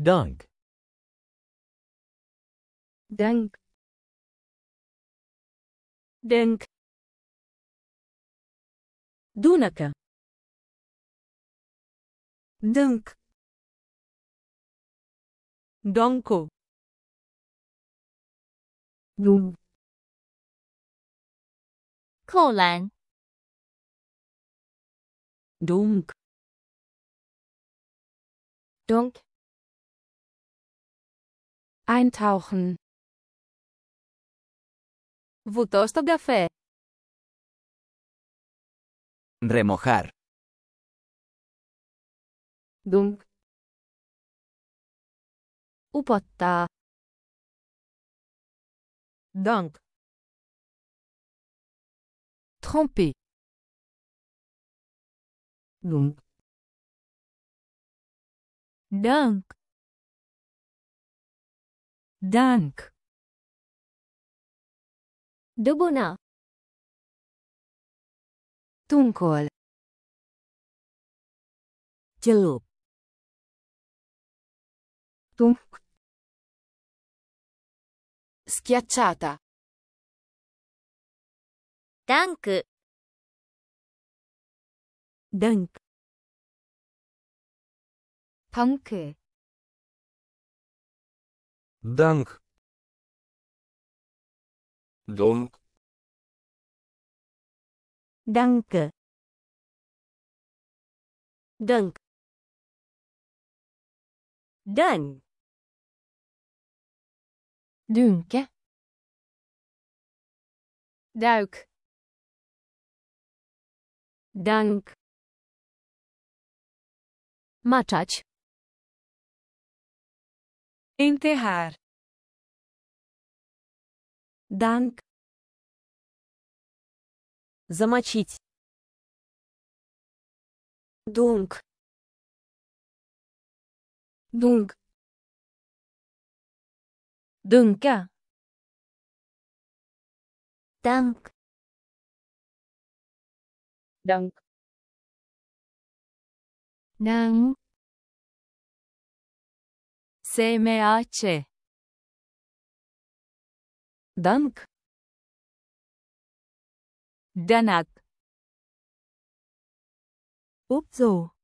Dunk. Dunk. Dunk. Dunaka. Dunk. Donko. Dunk. Colan. Dunk. Dunk. Eintauchen. Βουτώ στον καφέ. Remojar. Dunk. Upottaa. Dunk. Tromper. Dunk. Dunk. Dank. Dobona. Tungkol. Celup. Tunk. Schiacciata. Dank. Dank. 덩크 Dank. Dank. Dank. Dank. Dank. Dunke. Duik. Dank. Maczać. Enterrar. Данк. Замочить. Дунг. Дунг. Дунка. Данк. Данк. Данк. SMAC. Dank. Danak. Úp